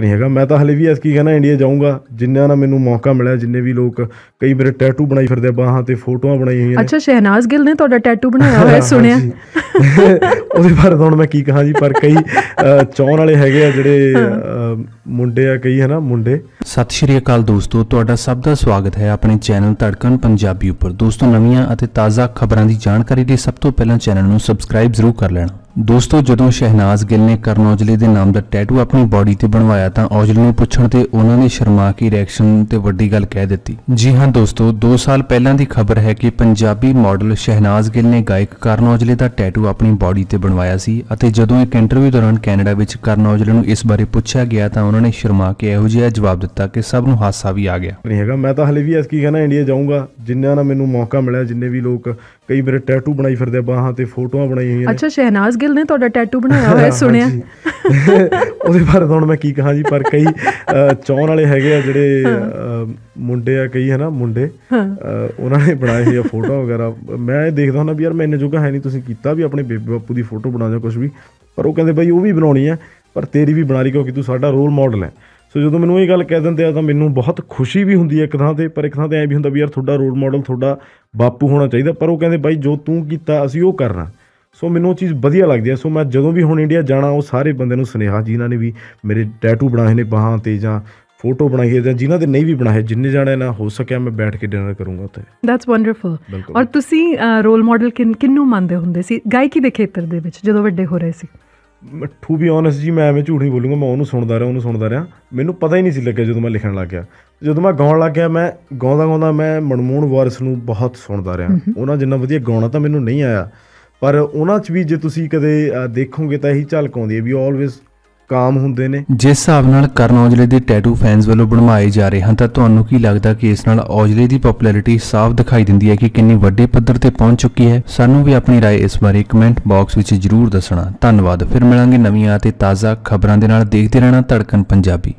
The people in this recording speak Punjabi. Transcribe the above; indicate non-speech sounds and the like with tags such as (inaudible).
ਨਹੀਂ ਹੈਗਾ ਮੈਂ ਤਾਂ ਹਲੇ ਵੀ ਐਸ ਕੀ ਕਹਿੰਦਾ ਇੰਡੀਆ ਜਾਊਂਗਾ ਜਿੰਨਾ ਨਾ ਮੈਨੂੰ ਮੌਕਾ ਮਿਲਿਆ ਜਿੰਨੇ ਵੀ ਲੋਕ ਕਈ ਮੇਰੇ ਟੈਟੂ ਬਣਾਈ ਫਿਰਦੇ ਬਾਹਾਂ ਤੇ ਫੋਟੋਆਂ ਬਣਾਈ ਹੋਈਆਂ ਨੇ ਅੱਛਾ ਸ਼ਹਿਨਾਜ਼ ਗਿੱਲ ਨੇ ਤੁਹਾਡਾ ਟੈਟੂ ਬਣਾਇਆ ਹੋਇਆ ਸੁਣਿਆ (laughs) ਉਹਦੇ ਬਾਰੇ ਹੁਣ ਮੈਂ ਕੀ ਕਹਾਂ ਜੀ ਪਰ ਕਈ ਚੌਣ ਵਾਲੇ ਹੈਗੇ ਆ ਜਿਹੜੇ ਮੁੰਡੇ ਆ ਕਈ ਹਨਾ ਮੁੰਡੇ ਸਤਿ ਸ਼੍ਰੀ ਅਕਾਲ ਦੋਸਤੋ ਤੁਹਾਡਾ ਸਭ ਦਾ ਸਵਾਗਤ ਹੈ ਆਪਣੇ ਚੈਨਲ ਧੜਕਨ ਪੰਜਾਬੀ ਉੱਪਰ ਦੋਸਤੋ ਨਵੀਆਂ ਅਤੇ ਤਾਜ਼ਾ ਖਬਰਾਂ ਦੀ ਜਾਣਕਾਰੀ ਲਈ ਸਭ ਤੋਂ ਪਹਿਲਾਂ ਚੈਨਲ ਨੂੰ ਸਬਸਕ੍ਰਾਈਬ ਜ਼ਰੂਰ ਕਰ ਲੈਣਾ ਦੋਸਤੋ ਜਦੋਂ ਸ਼ਹਿਨਾਜ਼ ਗਿੱਲ ਨੇ ਕਰਨ ਔਜਲੇ ਦੇ ਨਾਮ ਦਾ ਟੈਟੂ ਆਪਣੀ ਬਾਡੀ ਤੇ ਬਣਵਾਇਆ ਤਾਂ ਔਜਲੇ ਨੂੰ ਪੁੱਛਣ ਤੇ ਉਹਨਾਂ ਨੇ ਸ਼ਰਮਾ ਕੇ ਰਿਐਕਸ਼ਨ ਤੇ ਵੱਡੀ ਗੱਲ ਕਹਿ ਦਿੱਤੀ ਜੀ ਹਾਂ ਦੋਸਤੋ 2 ਸਾਲ ਪਹਿਲਾਂ ਦੀ ਖਬਰ ਹੈ ਕਿ ਪੰਜਾਬੀ ਮਾਡਲ ਸ਼ਹਿਨਾਜ਼ ਗਿੱਲ ਨੇ ਗਾਇਕ ਕਰਨ ਔਜਲੇ ਦਾ ਟੈਟੂ ਆਪਣੀ ਬਾਡੀ ਤੇ ਬਣਵਾਇਆ ਸੀ ਅਤੇ ਜਦੋਂ ਇੱਕ ਇੰਟਰਵਿਊ ਦੌਰਾਨ ਕੈਨੇਡਾ ਵਿੱਚ ਕਰਨ ਔਜਲੇ ਨੂੰ ਇਸ ਬਾਰੇ ਪੁੱਛਿਆ ਗਿਆ ਤਾਂ ਉਹਨਾਂ ਨੇ ਸ਼ਰਮਾ ਕੇ ਇਹੋ ਜਿਹਾ ਜਵਾਬ ਦਿੱਤਾ ਕਿ ਸਭ ਨੂੰ ਹਾਸਾ ਵੀ ਆ ਗਿਆ ਨਹੀਂ ਹੈਗਾ ਮੈਂ ਤਾਂ ਹਲੇ ਵੀ ਐਸ ਕੀ ਕਹਿਣਾ ਇੰਡੀਆ ਜਾਊਂਗਾ ਜਿੰਨਿਆਂ ਨਾਲ ਮੈਨੂੰ ਮੌਕਾ ਮਿਲਿਆ ਜਿੰਨੇ ਵੀ ਲੋਕ ਕਈ ਮੇਰੇ ਟੈਟੂ ਬਣਾਈ ਫਿਰਦੇ ਬਾਹਾਂ ਤੇ ਫੋਟੋਆਂ ਬਣਾਈ ਹੋਈਆਂ ਅੱਛਾ ਸ਼ਹਿਨਾਜ਼ ਗਿੱਲ ਨੇ ਤੁਹਾਡਾ ਟੈਟੂ ਬਣਾਇਆ ਹੋਇਆ ਸੁਣਿਆ (laughs) ਉਹਦੇ ਬਾਰੇ ਹੁਣ ਮੈਂ ਕੀ ਕਹਾਂ ਜੀ ਪਰ ਕਈ ਚੌਣ ਵਾਲੇ ਹੈਗੇ ਆ ਜਿਹੜੇ ਮੁੰਡੇ ਆ ਕਈ ਹਨਾ ਮੁੰਡੇ ਉਹਨਾਂ ਨੇ ਬਣਾਏ ਹੋਏ ਫੋਟੋ ਵਗੈਰਾ ਮੈਂ ਇਹ ਦੇਖਦਾ ਹੁੰਦਾ ਵੀ ਯਾਰ ਮੈਨੇ ਇੰਨੇ ਜੋਗਾ ਹੈ ਨਹੀਂ ਤੁਸੀਂ ਕੀਤਾ ਵੀ ਆਪਣੇ ਬੇਬੇ ਬਾਪੂ ਦੀ ਫੋਟੋ ਬਣਾ ਜਾਂ ਕੁਝ ਵੀ ਪਰ ਉਹ ਕਹਿੰਦੇ ਬਈ ਉਹ ਵੀ ਬਣਾਉਣੀ ਆ ਪਰ ਤੇਰੀ ਵੀ ਬਣਾ ਲਈ ਕਿਉਂਕਿ ਤੂੰ ਸਾਡਾ ਰੋਲ ਮਾਡਲ ਹੈ ਸੋ ਜਦੋਂ ਮੈਨੂੰ ਇਹ ਗੱਲ ਕਹਿ ਦਿੰਦੇ ਆ ਤਾਂ ਮੈਨੂੰ ਬਹੁਤ ਖੁਸ਼ੀ ਵੀ ਹੁੰਦੀ ਹੈ ਇੱਕ ਥਾਂ ਤੇ ਪਰ ਇੱਕ ਥਾਂ ਤੇ ਐ ਵੀ ਹੁੰਦਾ ਵੀ ਯਾਰ ਤੁਹਾਡਾ ਰੋਲ ਮਾਡਲ ਤੁਹਾਡਾ ਬਾਪੂ ਹੋਣਾ ਚਾਹੀਦਾ ਪਰ ਉਹ ਕਹਿੰਦੇ ਬਾਈ ਜੋ ਤੂੰ ਕੀਤਾ ਅਸੀਂ ਉਹ ਕਰਨਾ ਸੋ ਮੈਨੂੰ ਉਹ ਚੀਜ਼ ਵਧੀਆ ਲੱਗਦੀ ਹੈ ਸੋ ਮੈਂ ਜਦੋਂ ਵੀ ਹੁਣ ਇੰਡੀਆ ਜਾਣਾ ਉਹ ਸਾਰੇ ਬੰਦੇ ਨੂੰ ਸੁਨੇਹਾ ਜਿਨ੍ਹਾਂ ਨੇ ਵੀ ਮੇਰੇ ਟੈਟੂ ਬਣਾਏ ਨੇ ਬਾਹਾਂ ਤੇ ਜਾਂ ਫੋਟੋ ਬਣਾਈਏ ਜਾਂ ਜਿਨ੍ਹਾਂ ਦੇ ਨਹੀਂ ਵੀ ਬਣਾਏ ਜਿੰਨੇ ਜਾਣੇ ਨਾ ਹੋ ਸਕਿਆ ਮੈਂ ਬੈਠ ਕੇ ਡਿਨਰ ਕਰੂੰਗਾ ਉੱਥੇ ਦੈਟਸ ਵੰਡਰਫੁਲ ਔਰ ਤੁਸੀਂ ਰੋਲ ਮਾਡਲ ਕਿੰਨੂ ਮੰਨਦੇ ਹੁੰਦੇ ਸੀ ਗਾਇਕੀ ਦੇ ਖੇਤਰ ਦੇ ਵਿੱਚ ਜਦੋਂ ਵੱਡੇ ਹੋ ਰਹੇ ਸੀ ਟੂ ਬੀ ਓਨੈਸਟ ਜੀ ਮੈਂ ਐਵੇਂ ਝੂਠ ਨਹੀਂ ਬੋਲੂੰਗਾ ਮੈਂ ਉਹਨੂੰ ਸੁਣਦਾ ਰਿਹਾ ਉਹਨੂੰ ਸੁਣਦਾ ਰਿਹਾ ਮੈਨੂੰ ਪਤਾ ਹੀ ਨਹੀਂ ਸੀ ਲੱਗਿਆ ਜਦੋਂ ਮੈਂ ਲਿਖਣ ਲੱਗ ਗਿਆ ਜਦੋਂ ਮੈਂ ਗਾਉਣ ਲੱਗ ਗਿਆ ਮੈਂ ਗਾਉਂਦਾ ਗਾਉਂਦਾ ਮੈਂ ਮਨਮੋਹਨ ਵਾਰਿਸ ਨੂੰ ਬਹੁਤ ਸੁਣਦਾ ਰਿਹਾ ਉਹਨਾਂ ਜਿੰਨਾ ਵਧੀਆ ਗਾਉਣਾ ਤਾਂ ਮੈਨੂੰ ਨਹੀਂ ਆਇਆ ਪਰ ਉਹਨਾਂ 'ਚ ਵੀ ਜੇ ਤੁਸੀਂ ਕਦੇ ਦੇਖੋਗੇ ਤਾਂ ਇਹੀ ਝਲਕ ਆਉਂਦੀ ਹੈ ਵੀ ਆਲਵੇਸ ਕਾਮ ਹੁੰਦੇ ਨੇ ਜਿਸ ਹਿਸਾਬ ਨਾਲ ਕਰਨ ਔਜਲੇ ਦੇ ਟੈਟੂ ਫੈਨਸ ਵੱਲੋਂ ਬਣਵਾਏ ਜਾ ਰਹੇ ਹਨ ਤਾਂ ਤੁਹਾਨੂੰ ਕੀ ਲੱਗਦਾ ਕਿ ਇਸ ਨਾਲ ਔਜਲੇ ਦੀ ਪਪੂਲੈਰਿਟੀ ਸਾਫ਼ ਦਿਖਾਈ ਦਿੰਦੀ ਹੈ ਕਿ ਕਿੰਨੀ ਵੱਡੇ ਪੱਧਰ ਤੇ ਪਹੁੰਚ ਚੁੱਕੀ ਹੈ ਸਾਨੂੰ ਵੀ ਆਪਣੀ رائے ਇਸ ਬਾਰੇ ਕਮੈਂਟ ਬਾਕਸ ਵਿੱਚ ਜਰੂਰ ਦੱਸਣਾ ਧੰਨਵਾਦ ਫਿਰ ਮਿਲਾਂਗੇ ਨਵੀਆਂ ਅਤੇ ਤਾਜ਼ਾ ਖਬਰਾਂ ਦੇ ਨਾਲ ਦੇਖਦੇ ਰਹਿਣਾ ਧੜਕਨ ਪੰਜਾਬੀ